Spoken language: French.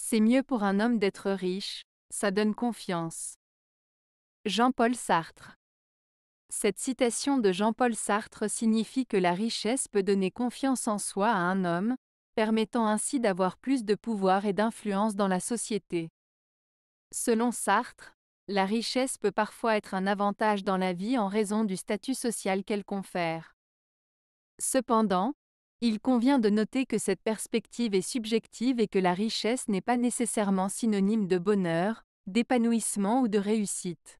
C'est mieux pour un homme d'être riche, ça donne confiance. Jean-Paul Sartre Cette citation de Jean-Paul Sartre signifie que la richesse peut donner confiance en soi à un homme, permettant ainsi d'avoir plus de pouvoir et d'influence dans la société. Selon Sartre, la richesse peut parfois être un avantage dans la vie en raison du statut social qu'elle confère. Cependant, il convient de noter que cette perspective est subjective et que la richesse n'est pas nécessairement synonyme de bonheur, d'épanouissement ou de réussite.